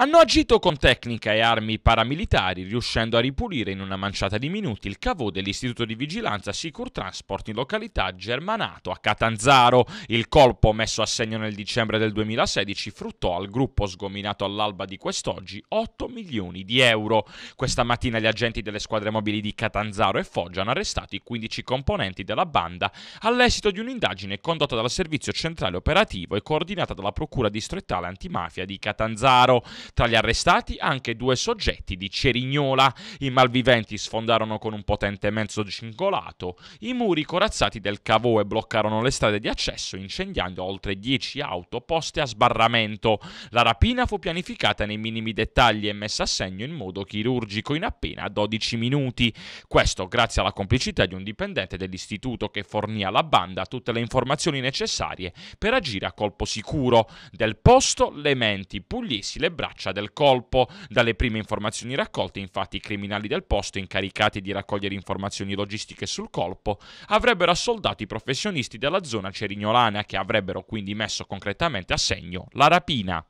hanno agito con tecnica e armi paramilitari, riuscendo a ripulire in una manciata di minuti il cavo dell'istituto di vigilanza Sicur Transport in località Germanato a Catanzaro. Il colpo messo a segno nel dicembre del 2016 fruttò al gruppo sgominato all'alba di quest'oggi 8 milioni di euro. Questa mattina gli agenti delle squadre mobili di Catanzaro e Foggia hanno arrestato i 15 componenti della banda all'esito di un'indagine condotta dal Servizio Centrale Operativo e coordinata dalla Procura distrettale antimafia di Catanzaro. Tra gli arrestati anche due soggetti di Cerignola. I malviventi sfondarono con un potente mezzo cingolato i muri corazzati del cavò e bloccarono le strade di accesso incendiando oltre 10 auto poste a sbarramento. La rapina fu pianificata nei minimi dettagli e messa a segno in modo chirurgico in appena 12 minuti. Questo grazie alla complicità di un dipendente dell'istituto che fornì alla banda tutte le informazioni necessarie per agire a colpo sicuro. Del posto le menti, pugliesi le braccia traccia del colpo. Dalle prime informazioni raccolte, infatti, i criminali del posto incaricati di raccogliere informazioni logistiche sul colpo avrebbero assoldato i professionisti della zona cerignolana che avrebbero quindi messo concretamente a segno la rapina.